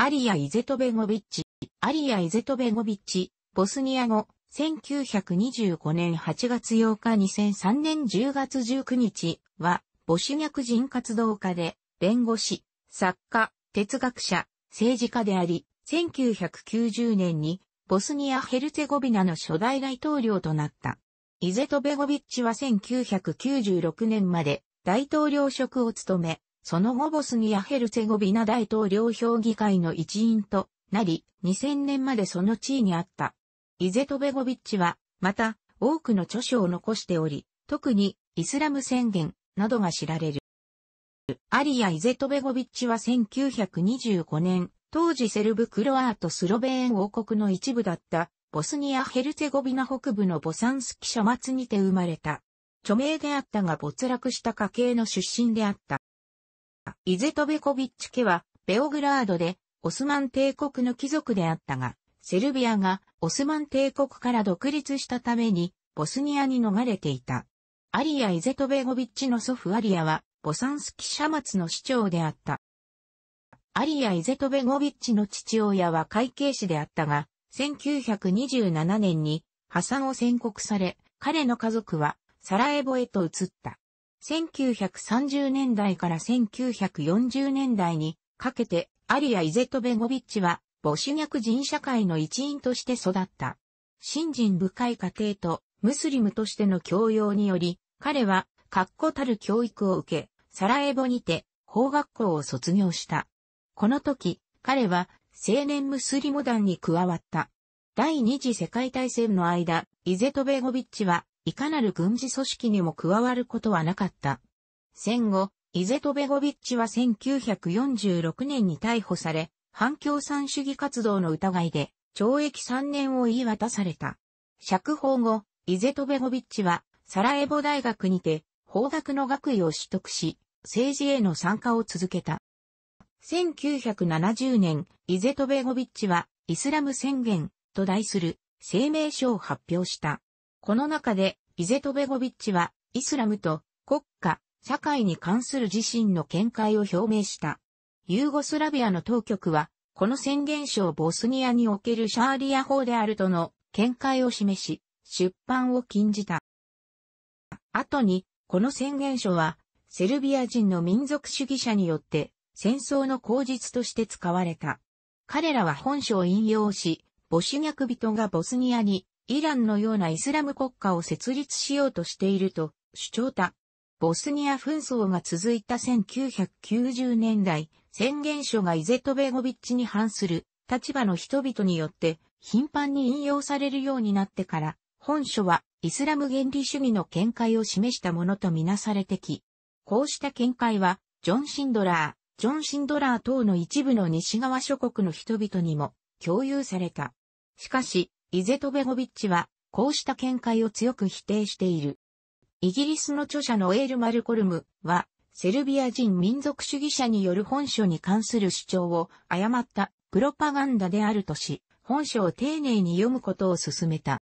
アリア・イゼトベゴビッチ、アリア・イゼトベゴビッチ、ボスニア語、1925年8月8日2003年10月19日は、ボシニャク人活動家で、弁護士、作家、哲学者、政治家であり、1990年に、ボスニア・ヘルツェゴビナの初代大統領となった。イゼトベゴビッチは1996年まで大統領職を務め、その後ボスニア・ヘルツェゴビナ大統領評議会の一員となり、2000年までその地位にあった。イゼトベゴビッチは、また、多くの著書を残しており、特に、イスラム宣言などが知られる。アリア・イゼトベゴビッチは1925年、当時セルブ・クロアート・スロベーン王国の一部だった、ボスニア・ヘルツェゴビナ北部のボサンスキ諸末にて生まれた。著名であったが没落した家系の出身であった。イゼトベコビッチ家は、ベオグラードで、オスマン帝国の貴族であったが、セルビアがオスマン帝国から独立したために、ボスニアに逃れていた。アリア・イゼトベゴビッチの祖父アリアは、ボサンスキシャマツの市長であった。アリア・イゼトベゴビッチの父親は会計士であったが、1927年に破産を宣告され、彼の家族はサラエボへと移った。1930年代から1940年代にかけてアリア・イゼトベゴビッチは母子ュ人社会の一員として育った。信心深い家庭とムスリムとしての教養により、彼は確固たる教育を受け、サラエボにて法学校を卒業した。この時、彼は青年ムスリム団に加わった。第二次世界大戦の間、イゼトベゴビッチはいかなる軍事組織にも加わることはなかった。戦後、イゼトベゴビッチは1946年に逮捕され、反共産主義活動の疑いで、懲役3年を言い渡された。釈放後、イゼトベゴビッチは、サラエボ大学にて、法学の学位を取得し、政治への参加を続けた。1970年、イゼトベゴビッチは、イスラム宣言と題する声明書を発表した。この中で、イゼトベゴビッチは、イスラムと国家、社会に関する自身の見解を表明した。ユーゴスラビアの当局は、この宣言書をボスニアにおけるシャーリア法であるとの見解を示し、出版を禁じた。後に、この宣言書は、セルビア人の民族主義者によって、戦争の口実として使われた。彼らは本書を引用し、ボシュニャク人がボスニアにイランのようなイスラム国家を設立しようとしていると主張た。ボスニア紛争が続いた1990年代、宣言書がイゼトベゴビッチに反する立場の人々によって頻繁に引用されるようになってから、本書はイスラム原理主義の見解を示したものとみなされてき、こうした見解は、ジョン・シンドラー、ジョン・シンドラー等の一部の西側諸国の人々にも共有された。しかし、イゼトベゴビッチは、こうした見解を強く否定している。イギリスの著者のエール・マルコルムは、セルビア人民族主義者による本書に関する主張を誤ったプロパガンダであるとし、本書を丁寧に読むことを勧めた。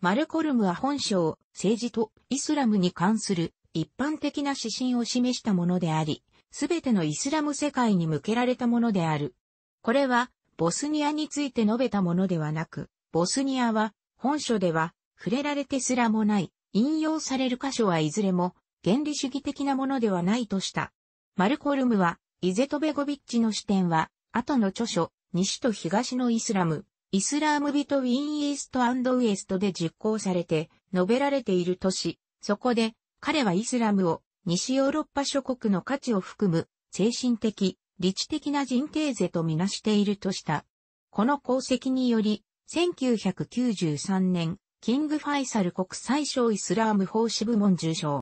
マルコルムは本書を政治とイスラムに関する一般的な指針を示したものであり、すべてのイスラム世界に向けられたものである。これは、ボスニアについて述べたものではなく、ボスニアは、本書では、触れられてすらもない、引用される箇所はいずれも、原理主義的なものではないとした。マルコルムは、イゼトベゴビッチの視点は、後の著書、西と東のイスラム、イスラームビトウィン・イーストウエストで実行されて、述べられている都市、そこで、彼はイスラムを、西ヨーロッパ諸国の価値を含む、精神的、理知的な人定税とみなしているとした。この功績により、1993年、キング・ファイサル国際賞イスラーム法師部門受賞。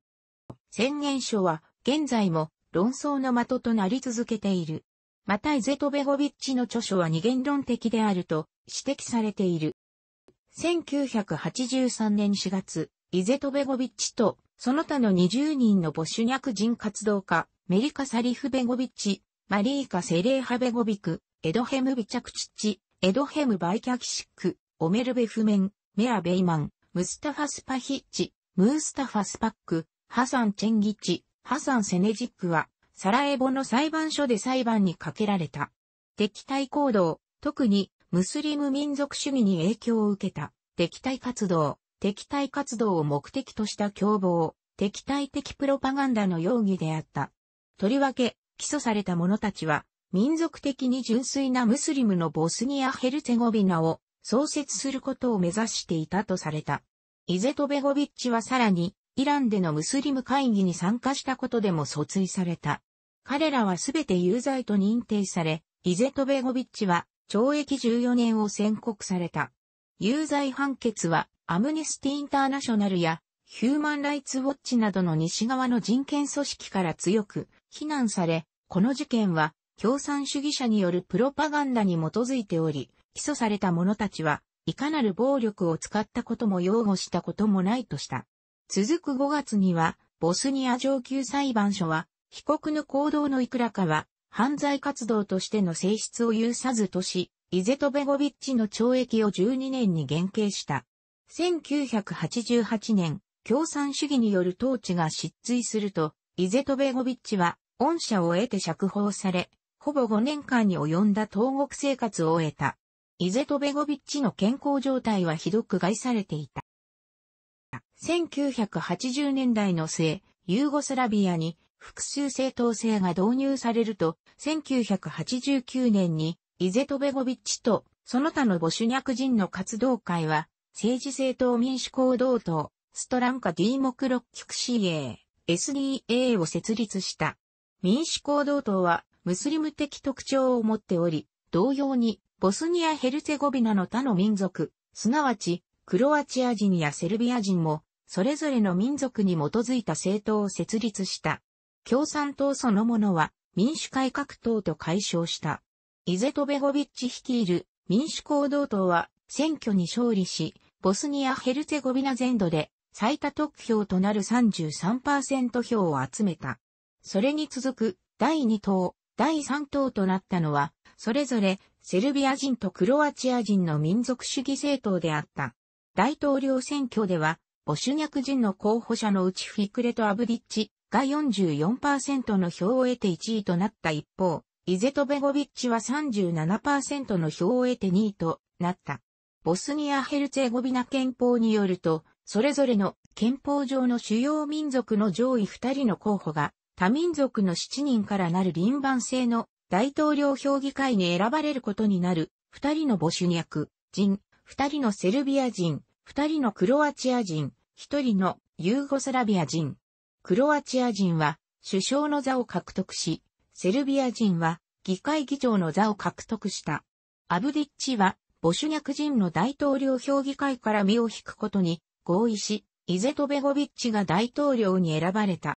宣言書は、現在も論争の的となり続けている。またイゼトベゴビッチの著書は二元論的であると指摘されている。1983年4月、イゼトベゴビッチとその他の20人のボシュニャク人活動家、メリカ・サリフベゴビッチ、マリーカ・セレーハベゴビク、エドヘム・ビチャクチッチ、エドヘム・バイキャキシック、オメルベフメン、メア・ベイマン、ムスタファ・スパヒッチ、ムースタファ・スパック、ハサン・チェンギチ、ハサン・セネジックは、サラエボの裁判所で裁判にかけられた。敵対行動、特にムスリム民族主義に影響を受けた、敵対活動、敵対活動を目的とした共謀、敵対的プロパガンダの容疑であった。とりわけ、起訴された者たちは、民族的に純粋なムスリムのボスニア・ヘルツェゴビナを創設することを目指していたとされた。イゼトベゴビッチはさらに、イランでのムスリム会議に参加したことでも訴追された。彼らはすべて有罪と認定され、イゼトベゴビッチは懲役14年を宣告された。有罪判決はアムネスティ・インターナショナルやヒューマン・ライツ・ウォッチなどの西側の人権組織から強く非難され、この事件は共産主義者によるプロパガンダに基づいており、起訴された者たちは、いかなる暴力を使ったことも擁護したこともないとした。続く5月には、ボスニア上級裁判所は、被告の行動のいくらかは、犯罪活動としての性質を有さずとし、イゼトベゴビッチの懲役を12年に減刑した。1988年、共産主義による統治が失墜すると、イゼトベゴビッチは、恩赦を得て釈放され、ほぼ5年間に及んだ投獄生活を終えた。イゼトベゴビッチの健康状態はひどく害されていた。1980年代の末、ユーゴスラビアに複数正当性が導入されると、1989年にイゼトベゴビッチとその他のボシュニャク人の活動会は、政治政党民主行動党、ストランカ・ディーモクロッキク CA、SDA を設立した。民主行動党はムスリム的特徴を持っており、同様に、ボスニア・ヘルツェゴビナの他の民族、すなわち、クロアチア人やセルビア人も、それぞれの民族に基づいた政党を設立した。共産党そのものは、民主改革党と解消した。イゼトベゴビッチ率いる民主行動党は選挙に勝利し、ボスニア・ヘルツェゴビナ全土で最多得票となる33%票を集めた。それに続く第2党、第3党となったのは、それぞれセルビア人とクロアチア人の民族主義政党であった。大統領選挙では、ボシュニャク人の候補者のうちフィクレとアブディッチが44%の票を得て1位となった一方、イゼトベゴビッチは37%の票を得て2位となった。ボスニア・ヘルツェゴビナ憲法によると、それぞれの憲法上の主要民族の上位2人の候補が多民族の7人からなる輪番制の大統領評議会に選ばれることになる、2人のボシュニャク人、2人のセルビア人、2人のクロアチア人、1人のユーゴスラビア人。クロアチア人は首相の座を獲得し、セルビア人は議会議長の座を獲得した。アブディッチはボシュニャク人の大統領評議会から身を引くことに合意し、イゼトベゴビッチが大統領に選ばれた。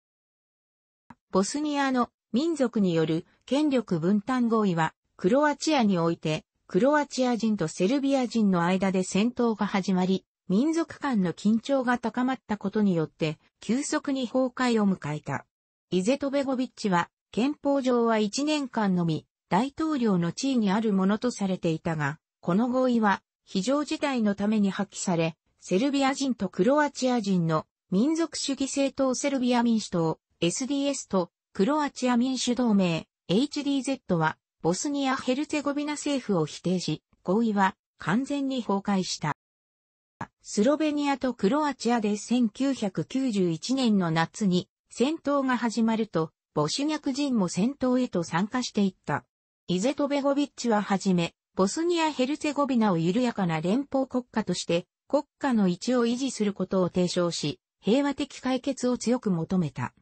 ボスニアの民族による権力分担合意は、クロアチアにおいて、クロアチア人とセルビア人の間で戦闘が始まり、民族間の緊張が高まったことによって、急速に崩壊を迎えた。イゼトベゴビッチは、憲法上は1年間のみ、大統領の地位にあるものとされていたが、この合意は、非常事態のために破棄され、セルビア人とクロアチア人の民族主義政党セルビア民主党、SDS とクロアチア民主同盟 HDZ はボスニア・ヘルツェゴビナ政府を否定し、合意は完全に崩壊した。スロベニアとクロアチアで1991年の夏に戦闘が始まると、ボシュニャク人も戦闘へと参加していった。イゼトベゴビッチははじめ、ボスニア・ヘルツェゴビナを緩やかな連邦国家として、国家の位置を維持することを提唱し、平和的解決を強く求めた。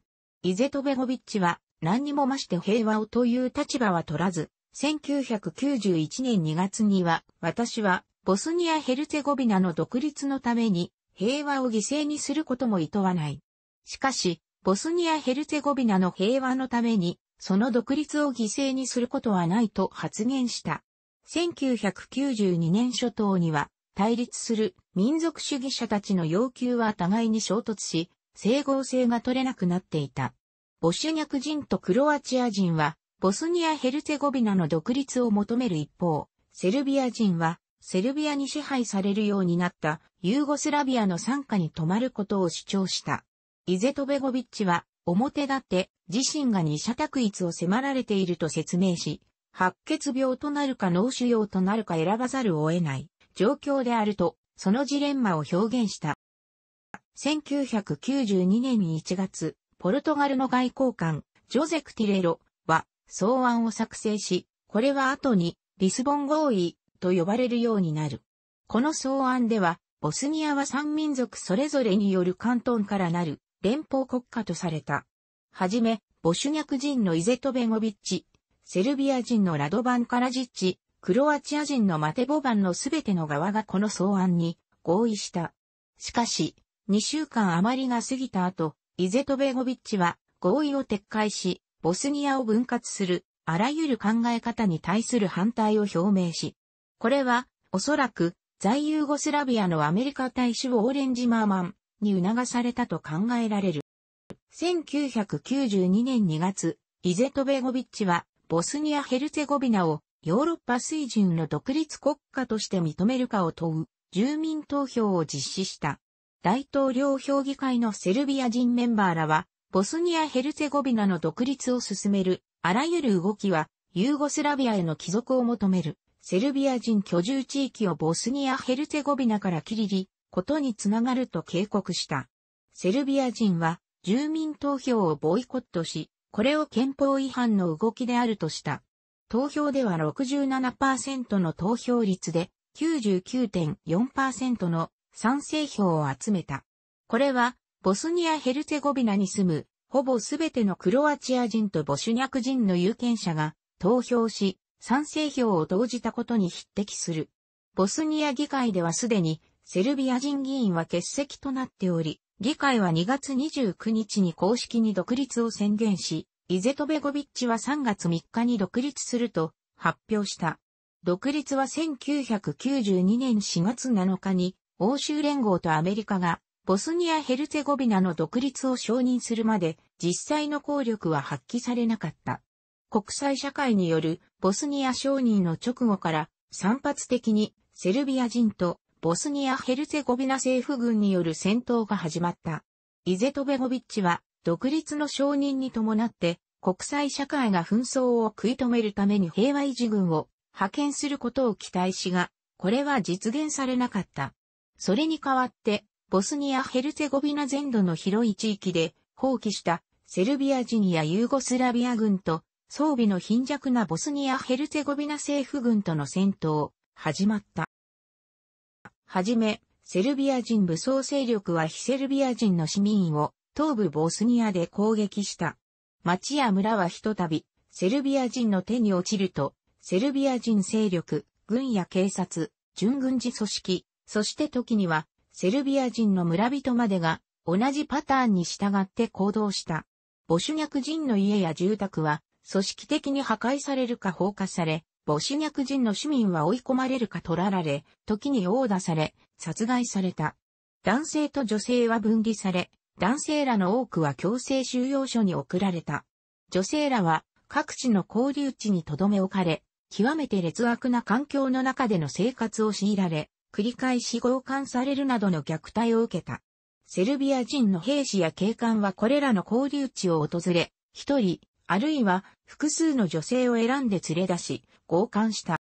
イゼトベゴビッチは何にもまして平和をという立場は取らず、1991年2月には私はボスニア・ヘルツェゴビナの独立のために平和を犠牲にすることも厭わない。しかし、ボスニア・ヘルツェゴビナの平和のために、その独立を犠牲にすることはないと発言した。1992年初頭には、対立する民族主義者たちの要求は互いに衝突し、整合性が取れなくなっていた。ボシュニャク人とクロアチア人は、ボスニア・ヘルツェゴビナの独立を求める一方、セルビア人は、セルビアに支配されるようになったユーゴスラビアの傘下に止まることを主張した。イゼトベゴビッチは、表立って自身が二者択一を迫られていると説明し、白血病となるか脳腫瘍となるか選ばざるを得ない状況であると、そのジレンマを表現した。1992年1月、ポルトガルの外交官、ジョゼク・ティレロは草案を作成し、これは後にリスボン合意と呼ばれるようになる。この草案では、ボスニアは三民族それぞれによる関東からなる連邦国家とされた。はじめ、ボシュニャク人のイゼトベゴビッチ、セルビア人のラドバンカラジッチ、クロアチア人のマテボバンのすべての側がこの草案に合意した。しかし、2週間余りが過ぎた後、イゼトベゴビッチは合意を撤回し、ボスニアを分割する、あらゆる考え方に対する反対を表明し、これは、おそらく、在ユーゴスラビアのアメリカ大使オーレンジマーマンに促されたと考えられる。1992年2月、イゼトベゴビッチは、ボスニア・ヘルツェゴビナをヨーロッパ水準の独立国家として認めるかを問う住民投票を実施した。大統領評議会のセルビア人メンバーらは、ボスニア・ヘルツェゴビナの独立を進める、あらゆる動きは、ユーゴスラビアへの帰属を求める、セルビア人居住地域をボスニア・ヘルツェゴビナから切り離、ことにつながると警告した。セルビア人は、住民投票をボイコットし、これを憲法違反の動きであるとした。投票では67%の投票率で、99.4%の賛成票を集めた。これは、ボスニア・ヘルツェゴビナに住む、ほぼすべてのクロアチア人とボシュニャク人の有権者が投票し、賛成票を投じたことに匹敵する。ボスニア議会ではすでに、セルビア人議員は欠席となっており、議会は2月29日に公式に独立を宣言し、イゼトベゴビッチは3月3日に独立すると発表した。独立は1992年4月7日に欧州連合とアメリカがボスニア・ヘルツェゴビナの独立を承認するまで実際の効力は発揮されなかった。国際社会によるボスニア承認の直後から散発的にセルビア人とボスニア・ヘルツェゴビナ政府軍による戦闘が始まった。イゼトベゴビッチは独立の承認に伴って国際社会が紛争を食い止めるために平和維持軍を派遣することを期待しが、これは実現されなかった。それに代わって、ボスニア・ヘルツェゴビナ全土の広い地域で放棄したセルビア人やユーゴスラビア軍と装備の貧弱なボスニア・ヘルツェゴビナ政府軍との戦闘、始まった。はじめ、セルビア人武装勢力は非セルビア人の市民を東部ボスニアで攻撃した。町や村はひとたび、セルビア人の手に落ちると、セルビア人勢力、軍や警察、準軍事組織、そして時には、セルビア人の村人までが、同じパターンに従って行動した。ボシュニャク人の家や住宅は、組織的に破壊されるか放火され、ボシュニャク人の市民は追い込まれるか取られ、時に殴打され、殺害された。男性と女性は分離され、男性らの多くは強制収容所に送られた。女性らは各地の交流地に留め置かれ、極めて劣悪な環境の中での生活を強いられ、繰り返し強姦されるなどの虐待を受けた。セルビア人の兵士や警官はこれらの交流地を訪れ、一人、あるいは複数の女性を選んで連れ出し、強姦した。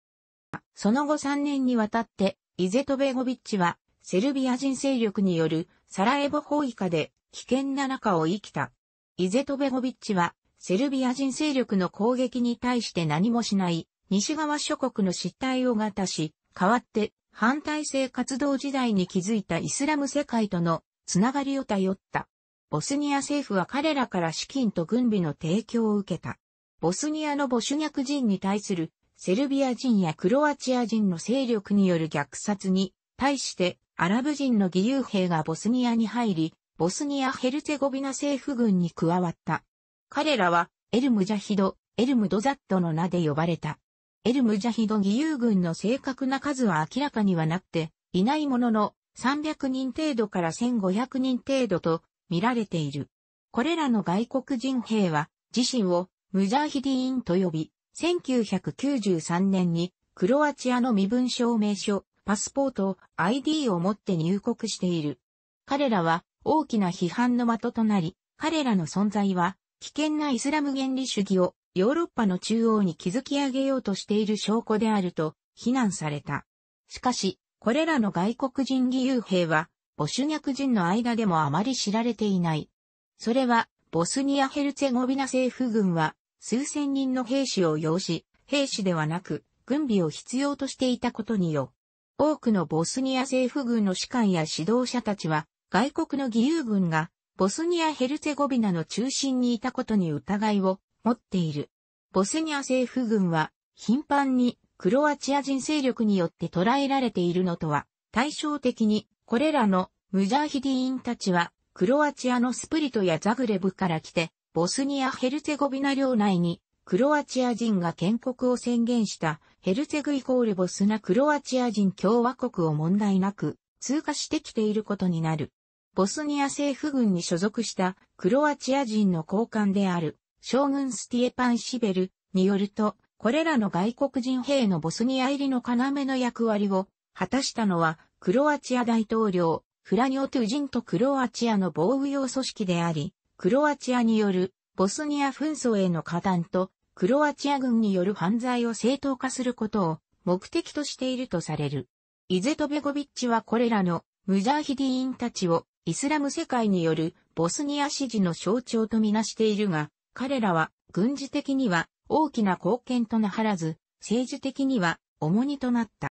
その後3年にわたって、イゼトベゴビッチは、セルビア人勢力によるサラエボ包囲下で危険な中を生きた。イゼトベゴビッチは、セルビア人勢力の攻撃に対して何もしない、西側諸国の失態を型し、代わって反体制活動時代に築いたイスラム世界とのつながりを頼った。ボスニア政府は彼らから資金と軍備の提供を受けた。ボスニアのボシュニャク人に対するセルビア人やクロアチア人の勢力による虐殺に対してアラブ人の義勇兵がボスニアに入り、ボスニア・ヘルツェゴビナ政府軍に加わった。彼らはエルムジャヒド、エルムドザットの名で呼ばれた。エルムジャヒド義勇軍の正確な数は明らかにはなくていないものの300人程度から1500人程度と見られている。これらの外国人兵は自身をムジャヒディーンと呼び、1993年にクロアチアの身分証明書、パスポート、ID を持って入国している。彼らは大きな批判の的となり、彼らの存在は危険なイスラム原理主義をヨーロッパの中央に築き上げようとしている証拠であると非難された。しかし、これらの外国人義勇兵は、ボシュニャク人の間でもあまり知られていない。それは、ボスニア・ヘルツェゴビナ政府軍は、数千人の兵士を要し、兵士ではなく、軍備を必要としていたことによ。多くのボスニア政府軍の士官や指導者たちは、外国の義勇軍が、ボスニア・ヘルツェゴビナの中心にいたことに疑いを持っている。ボスニア政府軍は頻繁にクロアチア人勢力によって捕らえられているのとは対照的にこれらのムジャーヒディーンたちはクロアチアのスプリトやザグレブから来てボスニア・ヘルツェゴビナ領内にクロアチア人が建国を宣言したヘルツェグイコールボスナクロアチア人共和国を問題なく通過してきていることになる。ボスニア政府軍に所属したクロアチア人の高官である将軍スティエパン・シベルによると、これらの外国人兵のボスニア入りの要の役割を果たしたのは、クロアチア大統領、フラニオ・トゥジンとクロアチアの防御用組織であり、クロアチアによるボスニア紛争への加担と、クロアチア軍による犯罪を正当化することを目的としているとされる。イゼトベゴビッチはこれらのムジャーヒディーンたちをイスラム世界によるボスニア支持の象徴とみなしているが、彼らは軍事的には大きな貢献となはらず、政治的には重荷となった。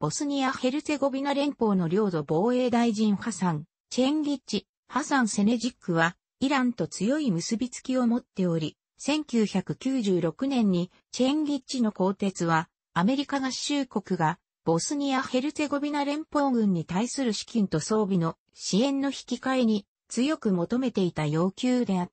ボスニア・ヘルツェゴビナ連邦の領土防衛大臣ハサン、チェンギッチ、ハサン・セネジックは、イランと強い結びつきを持っており、1996年にチェンギッチの鋼鉄は、アメリカ合衆国が、ボスニア・ヘルツェゴビナ連邦軍に対する資金と装備の支援の引き換えに、強く求めていた要求であっ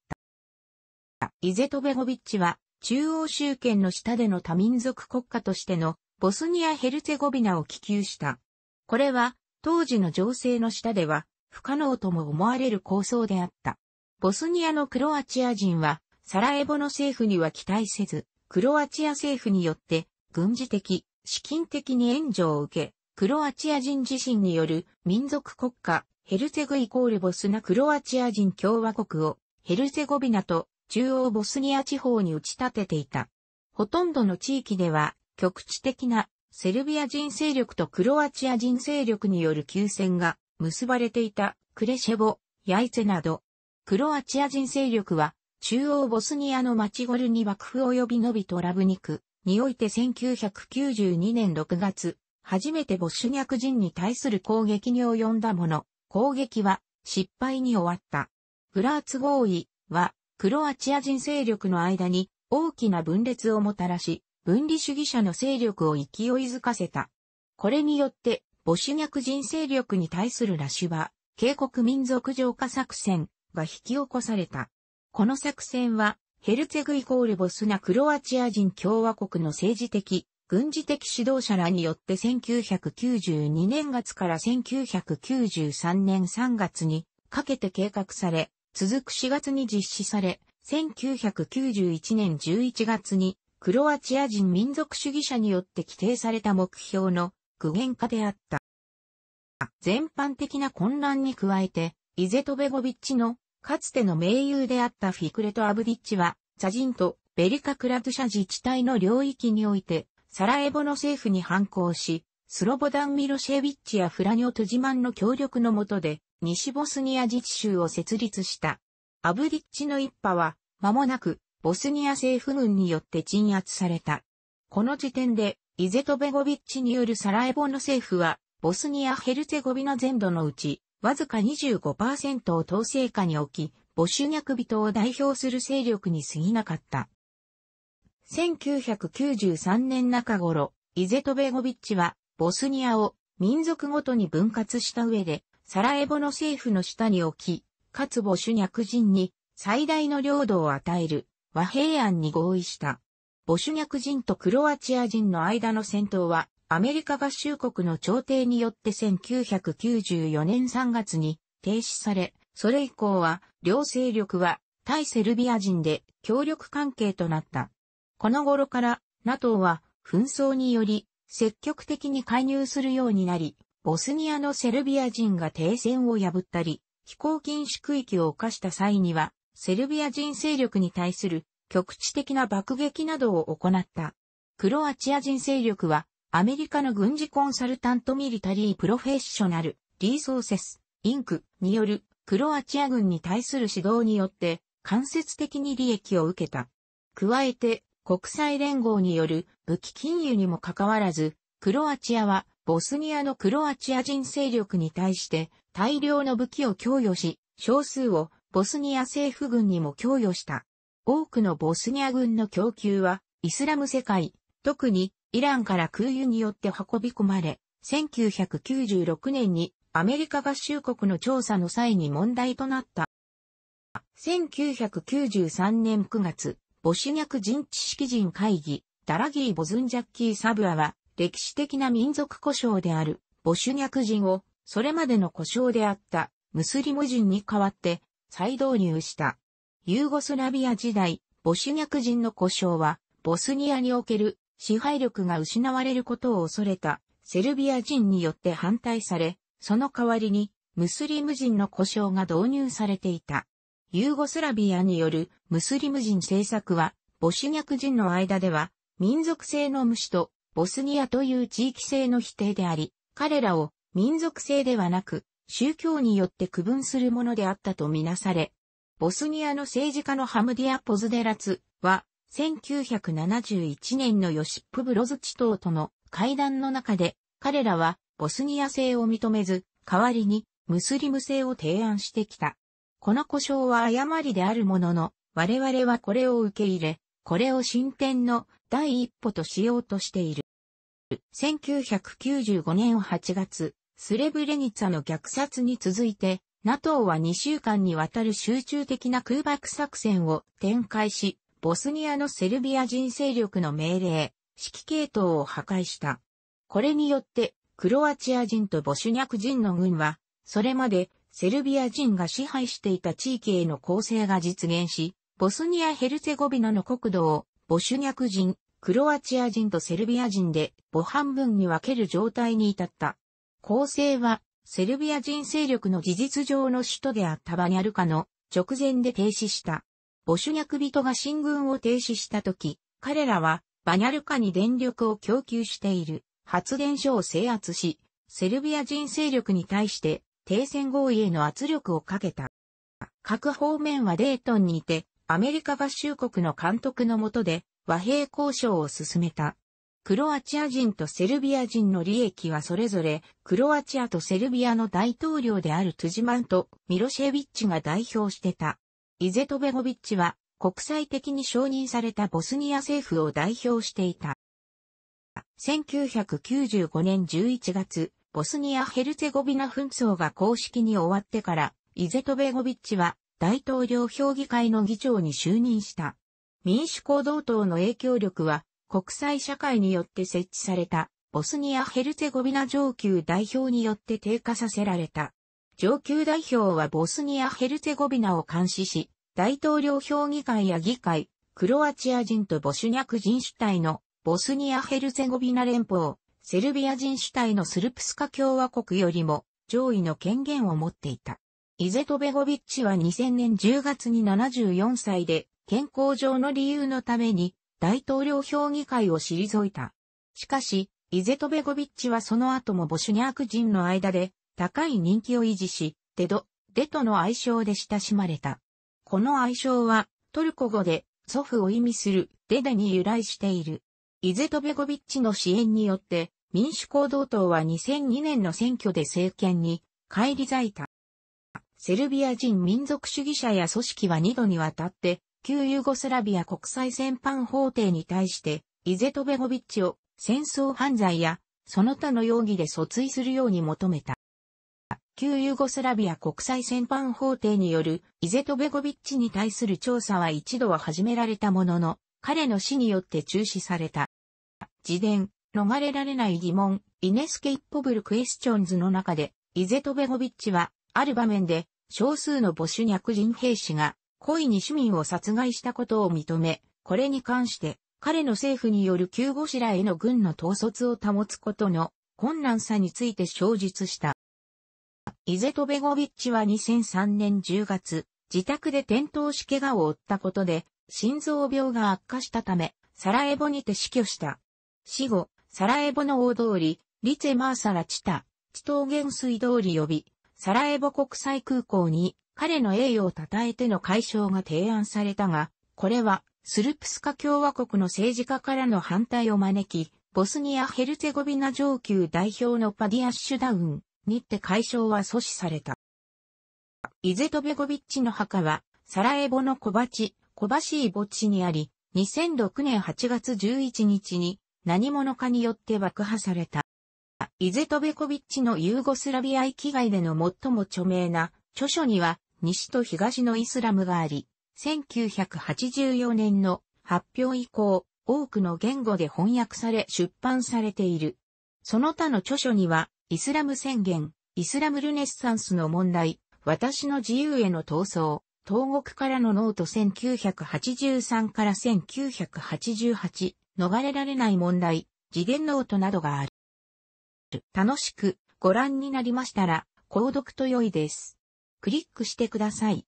た。イゼトベゴビッチは中央集権の下での多民族国家としてのボスニア・ヘルツェゴビナを希求した。これは当時の情勢の下では不可能とも思われる構想であった。ボスニアのクロアチア人はサラエボの政府には期待せず、クロアチア政府によって軍事的、資金的に援助を受け、クロアチア人自身による民族国家ヘルセグイコールボスナクロアチア人共和国をヘルセゴビナと中央ボスニア地方に打ち立てていた。ほとんどの地域では局地的なセルビア人勢力とクロアチア人勢力による休戦が結ばれていたクレシェボ、ヤイツェなど、クロアチア人勢力は中央ボスニアの街ゴルに幕府及びノビトラブニクにおいて1992年6月、初めてボスニャク人に対する攻撃に及んだもの攻撃は失敗に終わった。グラーツ合意はクロアチア人勢力の間に大きな分裂をもたらし、分離主義者の勢力を勢いづかせた。これによって、ボシュニャク人勢力に対するラシュバ、渓谷民族浄化作戦が引き起こされた。この作戦は、ヘルツェグイコールボスナクロアチア人共和国の政治的、軍事的指導者らによって1992年月から1993年3月にかけて計画され、続く4月に実施され、1991年11月にクロアチア人民族主義者によって規定された目標の具現化であった。全般的な混乱に加えて、イゼトベゴビッチのかつての盟友であったフィクレト・アブディッチは、ザジンとベリカ・クラド社。シャ自治体の領域において、サラエボの政府に反抗し、スロボダン・ミロシェビッチやフラニョ・ト自慢の協力のもとで、西ボスニア自治州を設立した。アブリッチの一派は、間もなく、ボスニア政府軍によって鎮圧された。この時点で、イゼトベゴビッチによるサラエボの政府は、ボスニア・ヘルツェゴビナ全土のうち、わずか25%を統制下に置き、ボシュニャク人を代表する勢力に過ぎなかった。1993年中頃、イゼトベゴビッチは、ボスニアを民族ごとに分割した上で、サラエボの政府の下に置き、かつボシュニャク人に最大の領土を与える和平案に合意した。ボシュニャク人とクロアチア人の間の戦闘は、アメリカ合衆国の朝廷によって1994年3月に停止され、それ以降は両勢力は対セルビア人で協力関係となった。この頃から NATO は紛争により積極的に介入するようになり、ボスニアのセルビア人が停戦を破ったり、飛行禁止区域を犯した際には、セルビア人勢力に対する局地的な爆撃などを行った。クロアチア人勢力は、アメリカの軍事コンサルタントミリタリープロフェッショナル、リーソーセス、インクによるクロアチア軍に対する指導によって間接的に利益を受けた。加えて、国際連合による武器禁輸にもかかわらず、クロアチアはボスニアのクロアチア人勢力に対して大量の武器を供与し、少数をボスニア政府軍にも供与した。多くのボスニア軍の供給はイスラム世界、特にイランから空輸によって運び込まれ、1996年にアメリカ合衆国の調査の際に問題となった。1993年9月、ボシュニャク人知識人会議、ダラギー・ボズンジャッキー・サブアは、歴史的な民族故障である、ボシュニャク人を、それまでの故障であった、ムスリム人に代わって、再導入した。ユーゴスラビア時代、ボシュニャク人の故障は、ボスニアにおける支配力が失われることを恐れたセルビア人によって反対され、その代わりにムスリム人の故障が導入されていた。ユーゴスラビアによるムスリム人政策は、ボシュニャク人の間では、民族性の無視と、ボスニアという地域性の否定であり、彼らを民族性ではなく、宗教によって区分するものであったとみなされ、ボスニアの政治家のハムディア・ポズデラツは、1971年のヨシップ・ブロズチ党との会談の中で、彼らはボスニア性を認めず、代わりにムスリム性を提案してきた。この故障は誤りであるものの、我々はこれを受け入れ、これを進展の第一歩としようとしている。1995年8月、スレブレニツァの虐殺に続いて、NATO は2週間にわたる集中的な空爆作戦を展開し、ボスニアのセルビア人勢力の命令、指揮系統を破壊した。これによって、クロアチア人とボシュニャク人の軍は、それまでセルビア人が支配していた地域への構成が実現し、ボスニア・ヘルツェゴビナの国土を、ボシュニャク人、クロアチア人とセルビア人で、母半分に分ける状態に至った。構成は、セルビア人勢力の事実上の首都であったバニャルカの直前で停止した。ボシュニャク人が進軍を停止した時、彼らはバニャルカに電力を供給している発電所を制圧し、セルビア人勢力に対して停戦合意への圧力をかけた。各方面はデートンにて、アメリカ合衆国の監督のもとで和平交渉を進めた。クロアチア人とセルビア人の利益はそれぞれ、クロアチアとセルビアの大統領であるトゥジマンとミロシェビッチが代表してた。イゼトベゴビッチは国際的に承認されたボスニア政府を代表していた。1995年11月、ボスニア・ヘルツェゴビナ紛争が公式に終わってから、イゼトベゴビッチは大統領評議会の議長に就任した。民主行動党の影響力は国際社会によって設置されたボスニア・ヘルツェゴビナ上級代表によって低下させられた。上級代表はボスニア・ヘルツェゴビナを監視し、大統領評議会や議会、クロアチア人とボシュニャク人主体のボスニア・ヘルツェゴビナ連邦、セルビア人主体のスルプスカ共和国よりも上位の権限を持っていた。イゼトベゴビッチは2000年10月に74歳で健康上の理由のために大統領評議会を退いた。しかし、イゼトベゴビッチはその後もボシュニャーク人の間で高い人気を維持し、デド、デトの愛称で親しまれた。この愛称はトルコ語で祖父を意味するデデに由来している。イゼトベゴビッチの支援によって民主行動党は2002年の選挙で政権に返り咲いた。セルビア人民族主義者や組織は2度にわたって、旧ユーゴスラビア国際戦犯法廷に対して、イゼトベゴビッチを戦争犯罪やその他の容疑で訴追するように求めた。旧ユーゴスラビア国際戦犯法廷によるイゼトベゴビッチに対する調査は一度は始められたものの、彼の死によって中止された。自伝、逃れられない疑問、イネスケイッポブルクエスチョンズの中で、イゼトベゴビッチは、ある場面で、少数のボシュニャク人兵士が、故意に市民を殺害したことを認め、これに関して、彼の政府による救護士らへの軍の統率を保つことの困難さについて証述した。イゼトベゴビッチは2003年10月、自宅で転倒し怪我を負ったことで、心臓病が悪化したため、サラエボにて死去した。死後、サラエボの大通り、リチェマーサラチタ、地頭元水通り呼び、サラエボ国際空港に彼の栄誉を称えての解消が提案されたが、これはスルプスカ共和国の政治家からの反対を招き、ボスニア・ヘルツェゴビナ上級代表のパディアッシュダウンにて解消は阻止された。イゼトベゴビッチの墓は、サラエボの小鉢、小橋イ墓地にあり、2006年8月11日に何者かによって爆破された。イゼトベコビッチのユーゴスラビア域外での最も著名な著書には西と東のイスラムがあり、1984年の発表以降、多くの言語で翻訳され出版されている。その他の著書には、イスラム宣言、イスラムルネッサンスの問題、私の自由への闘争、東国からのノート1983から1988、逃れられない問題、次元ノートなどがある。楽しくご覧になりましたら、購読と良いです。クリックしてください。